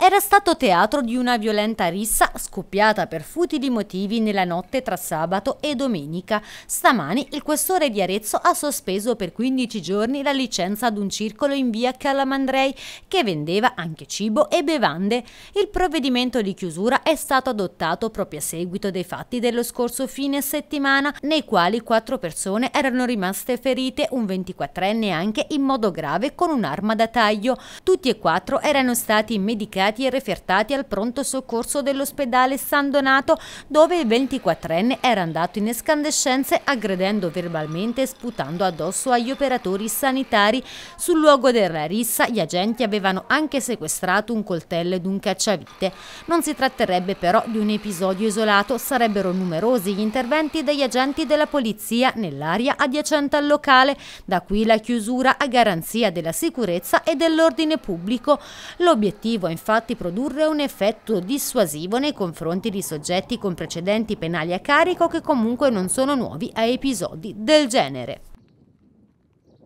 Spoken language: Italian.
era stato teatro di una violenta rissa scoppiata per futili motivi nella notte tra sabato e domenica. Stamani il questore di Arezzo ha sospeso per 15 giorni la licenza ad un circolo in via Calamandrei che vendeva anche cibo e bevande. Il provvedimento di chiusura è stato adottato proprio a seguito dei fatti dello scorso fine settimana nei quali quattro persone erano rimaste ferite, un 24enne anche in modo grave con un'arma da taglio. Tutti e quattro erano stati medicati trasportati e refertati al pronto soccorso dell'ospedale San Donato, dove il 24enne era andato in escandescenze aggredendo verbalmente e sputando addosso agli operatori sanitari. Sul luogo della rissa gli agenti avevano anche sequestrato un coltello ed un cacciavite. Non si tratterebbe però di un episodio isolato, sarebbero numerosi gli interventi degli agenti della polizia nell'area adiacente al locale, da qui la chiusura a garanzia della sicurezza e dell'ordine pubblico. L'obiettivo è infatti infatti produrre un effetto dissuasivo nei confronti di soggetti con precedenti penali a carico che comunque non sono nuovi a episodi del genere.